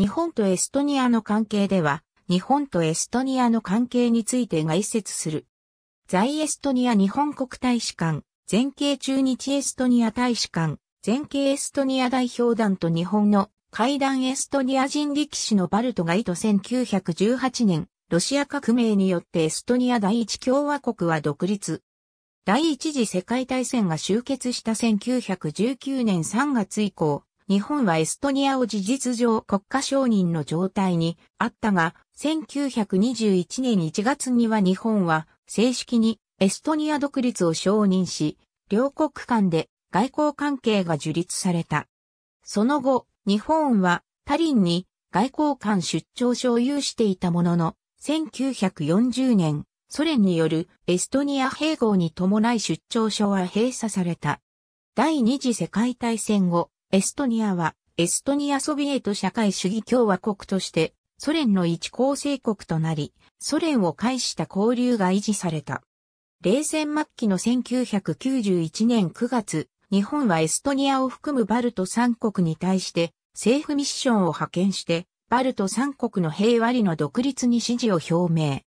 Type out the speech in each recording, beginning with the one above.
日本とエストニアの関係では、日本とエストニアの関係について概説する。在エストニア日本国大使館、前景中日エストニア大使館、前景エストニア代表団と日本の会談エストニア人力士のバルトが意図1918年、ロシア革命によってエストニア第一共和国は独立。第一次世界大戦が終結した1919年3月以降、日本はエストニアを事実上国家承認の状態にあったが、1921年1月には日本は正式にエストニア独立を承認し、両国間で外交関係が樹立された。その後、日本はタリンに外交官出張所を有していたものの、1940年、ソ連によるエストニア併合に伴い出張所は閉鎖された。第二次世界大戦後、エストニアは、エストニアソビエト社会主義共和国として、ソ連の一構成国となり、ソ連を介した交流が維持された。冷戦末期の1991年9月、日本はエストニアを含むバルト3国に対して政府ミッションを派遣して、バルト3国の平和理の独立に支持を表明。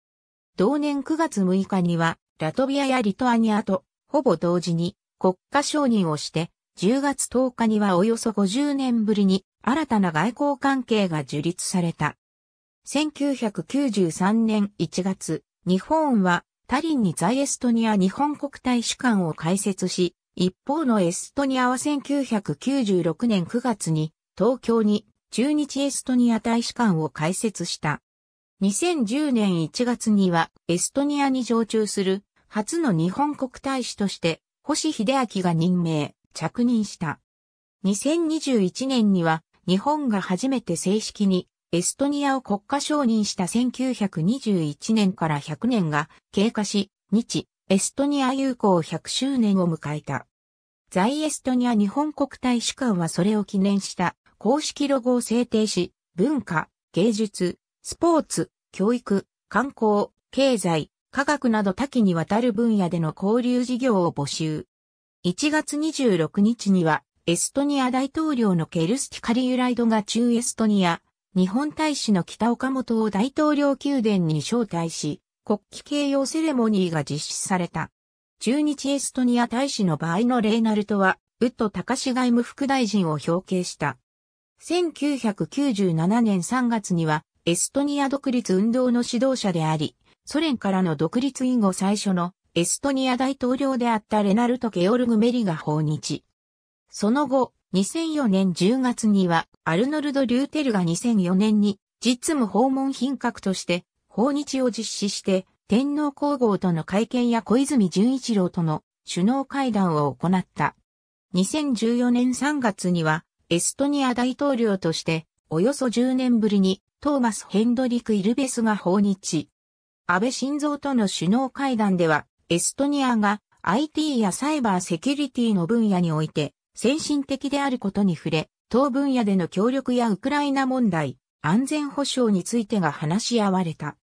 同年9月6日には、ラトビアやリトアニアと、ほぼ同時に国家承認をして、10月10日にはおよそ50年ぶりに新たな外交関係が樹立された。1993年1月、日本はタリンに在エストニア日本国大使館を開設し、一方のエストニアは1996年9月に東京に中日エストニア大使館を開設した。2010年1月にはエストニアに常駐する初の日本国大使として星秀明が任命。着任した。2021年には日本が初めて正式にエストニアを国家承認した1921年から100年が経過し、日、エストニア友好100周年を迎えた。在エストニア日本国大使館はそれを記念した公式ロゴを制定し、文化、芸術、スポーツ、教育、観光、経済、科学など多岐にわたる分野での交流事業を募集。1月26日には、エストニア大統領のケルスティカリユライドが中エストニア、日本大使の北岡本を大統領宮殿に招待し、国旗掲揚セレモニーが実施された。中日エストニア大使の場合のレイナルトは、ウッド高シ外務副大臣を表敬した。1997年3月には、エストニア独立運動の指導者であり、ソ連からの独立以後最初のエストニア大統領であったレナルト・ゲオルグ・メリが訪日。その後、2004年10月には、アルノルド・リューテルが2004年に、実務訪問品格として、訪日を実施して、天皇皇后との会見や小泉純一郎との首脳会談を行った。2014年3月には、エストニア大統領として、およそ10年ぶりに、トーマス・ヘンドリク・イルベスが訪日。安倍晋三との首脳会談では、エストニアが IT やサイバーセキュリティの分野において先進的であることに触れ、当分野での協力やウクライナ問題、安全保障についてが話し合われた。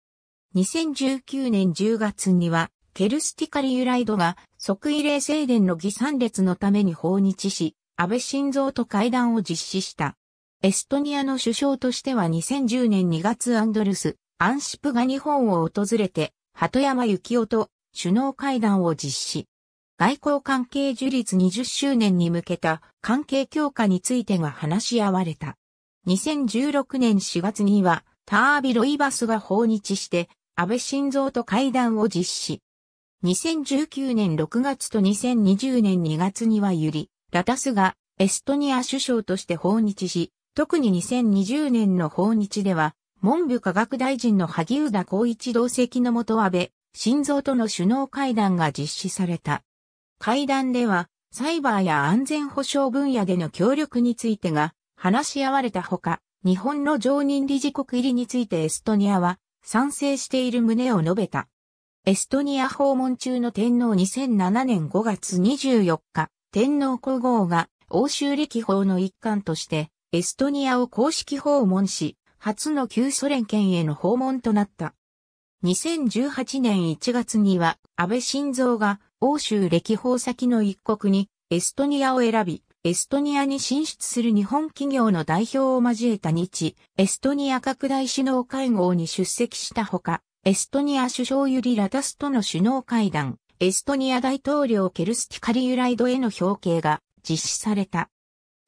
2019年10月には、ケルスティカリ・ユライドが即位礼正殿の議参列のために訪日し、安倍晋三と会談を実施した。エストニアの首相としては2010年2月アンドルス、アンシプが日本を訪れて、鳩山幸夫と首脳会談を実施。外交関係樹立20周年に向けた関係強化についてが話し合われた。2016年4月には、タービ・ロイバスが訪日して、安倍晋三と会談を実施。2019年6月と2020年2月にはユリ、ラタスがエストニア首相として訪日し、特に2020年の訪日では、文部科学大臣の萩生田光一同席のもと安倍、心臓との首脳会談が実施された。会談では、サイバーや安全保障分野での協力についてが話し合われたほか、日本の常任理事国入りについてエストニアは賛成している旨を述べた。エストニア訪問中の天皇2007年5月24日、天皇皇后が欧州歴訪の一環としてエストニアを公式訪問し、初の旧ソ連圏への訪問となった。2018年1月には安倍晋三が欧州歴訪先の一国にエストニアを選び、エストニアに進出する日本企業の代表を交えた日、エストニア拡大首脳会合に出席したほか、エストニア首相ユリ・ラタスとの首脳会談、エストニア大統領ケルスティカリ・ユライドへの表敬が実施された。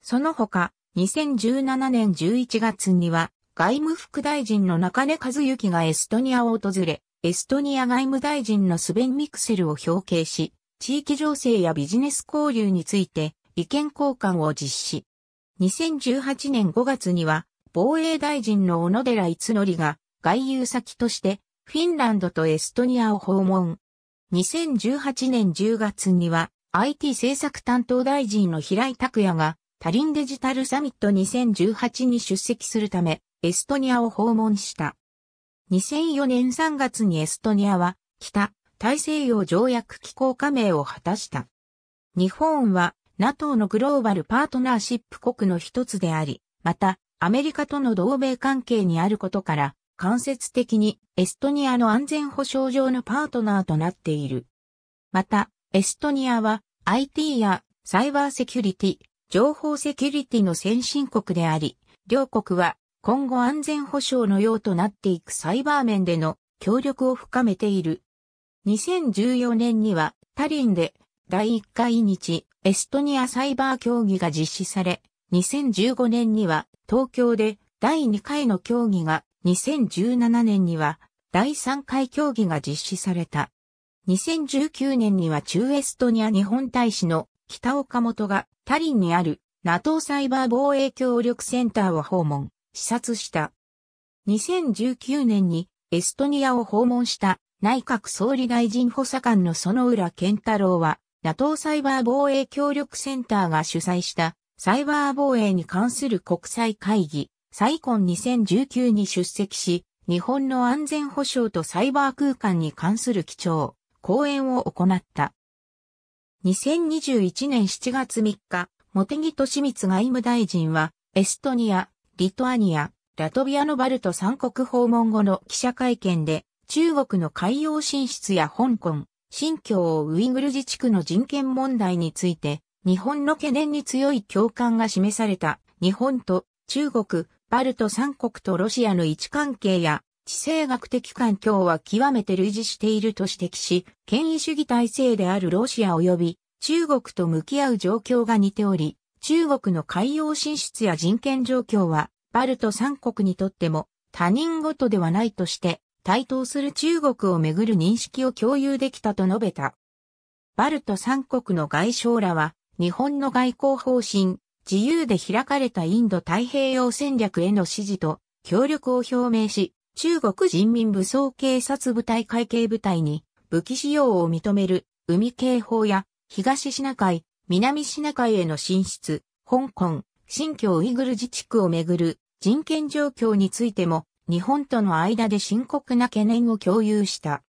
その他、2017年11月には、外務副大臣の中根和幸がエストニアを訪れ、エストニア外務大臣のスベン・ミクセルを表敬し、地域情勢やビジネス交流について意見交換を実施。2018年5月には、防衛大臣の小野寺逸則が外遊先としてフィンランドとエストニアを訪問。2018年10月には IT 政策担当大臣の平井拓也がタリンデジタルサミット2018に出席するためエストニアを訪問した。2004年3月にエストニアは北大西洋条約機構加盟を果たした。日本は NATO のグローバルパートナーシップ国の一つであり、またアメリカとの同盟関係にあることから、間接的にエストニアの安全保障上のパートナーとなっている。また、エストニアは IT やサイバーセキュリティ、情報セキュリティの先進国であり、両国は今後安全保障のようとなっていくサイバー面での協力を深めている。2014年にはタリンで第1回日エストニアサイバー協議が実施され、2015年には東京で第2回の協議が、2017年には第3回協議が実施された。2019年には中エストニア日本大使の北岡本がタリンにある NATO サイバー防衛協力センターを訪問。視察した。2019年にエストニアを訪問した内閣総理大臣補佐官の園浦健太郎は、NATO サイバー防衛協力センターが主催したサイバー防衛に関する国際会議、サイコン2019に出席し、日本の安全保障とサイバー空間に関する基調、講演を行った。2021年7月3日、茂木敏光外務大臣は、エストニア、リトアニア、ラトビアのバルト三国訪問後の記者会見で、中国の海洋進出や香港、新疆ウイグル自治区の人権問題について、日本の懸念に強い共感が示された、日本と中国、バルト三国とロシアの位置関係や、地政学的環境は極めて類似していると指摘し、権威主義体制であるロシア及び中国と向き合う状況が似ており、中国の海洋進出や人権状況は、バルト三国にとっても他人事ではないとして、対等する中国をめぐる認識を共有できたと述べた。バルト三国の外相らは、日本の外交方針、自由で開かれたインド太平洋戦略への支持と協力を表明し、中国人民武装警察部隊会計部隊に武器使用を認める海警法や東シナ海南シナ海への進出、香港、新疆ウイグル自治区をめぐる人権状況についても日本との間で深刻な懸念を共有した。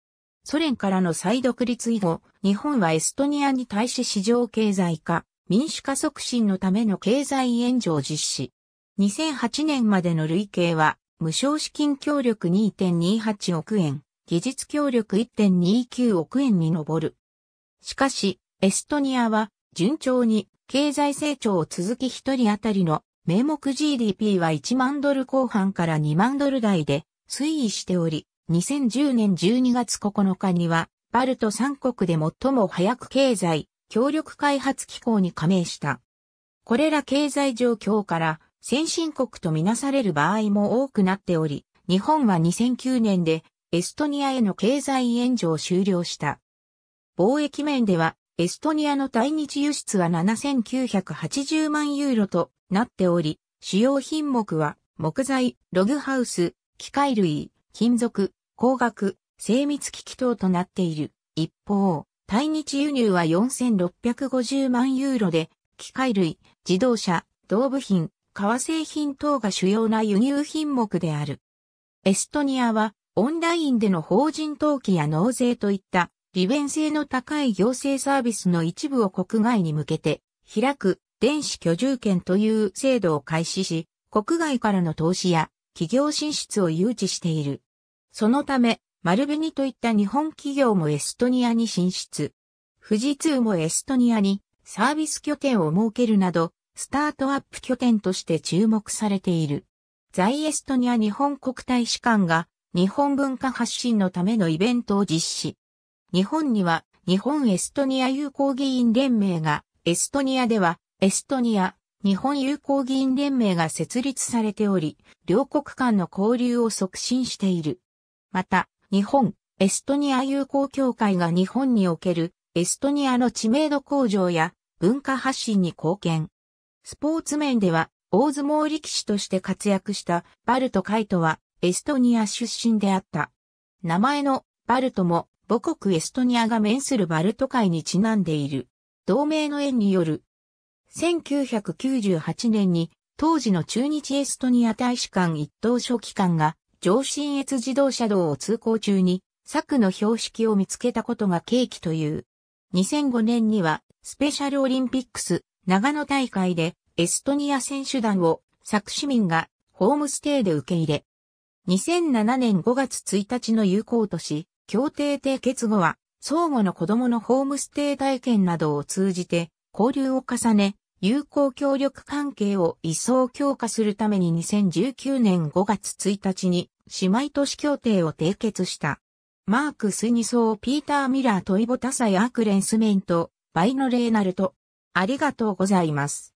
ソ連からの再独立以後、日本はエストニアに対し市場経済化、民主化促進のための経済援助を実施。2008年までの累計は、無償資金協力2.28億円、技術協力1.29億円に上る。しかし、エストニアは順調に経済成長を続き一人当たりの名目 GDP は1万ドル後半から2万ドル台で推移しており、2010年12月9日には、バルト3国で最も早く経済協力開発機構に加盟した。これら経済状況から先進国とみなされる場合も多くなっており、日本は2009年でエストニアへの経済援助を終了した。貿易面ではエストニアの対日輸出は7980万ユーロとなっており、主要品目は木材、ログハウス、機械類、金属、工学、精密機器等となっている。一方、対日輸入は4650万ユーロで、機械類、自動車、動部品、革製品等が主要な輸入品目である。エストニアはオンラインでの法人登記や納税といった利便性の高い行政サービスの一部を国外に向けて、開く、電子居住権という制度を開始し、国外からの投資や企業進出を誘致している。そのため、丸紅といった日本企業もエストニアに進出。富士通もエストニアにサービス拠点を設けるなど、スタートアップ拠点として注目されている。在エストニア日本国大使館が日本文化発信のためのイベントを実施。日本には日本エストニア友好議員連盟が、エストニアでは、エストニア、日本友好議員連盟が設立されており、両国間の交流を促進している。また、日本、エストニア友好協会が日本における、エストニアの知名度向上や文化発信に貢献。スポーツ面では、大相撲力士として活躍したバルトカイトはエストニア出身であった。名前のバルトも母国エストニアが面するバルト海にちなんでいる。同盟の縁による。1998年に当時の中日エストニア大使館一等書記官が上信越自動車道を通行中に柵の標識を見つけたことが契機という。2005年にはスペシャルオリンピックス長野大会でエストニア選手団を柵市民がホームステイで受け入れ。2007年5月1日の友好都市協定締結後は、相互の子供のホームステイ体験などを通じて、交流を重ね、友好協力関係を一層強化するために2019年5月1日に姉妹都市協定を締結した。マークス・ニソー・ピーター・ミラー・トイボタサイ・アークレンスメント、バイノレーナルト。ありがとうございます。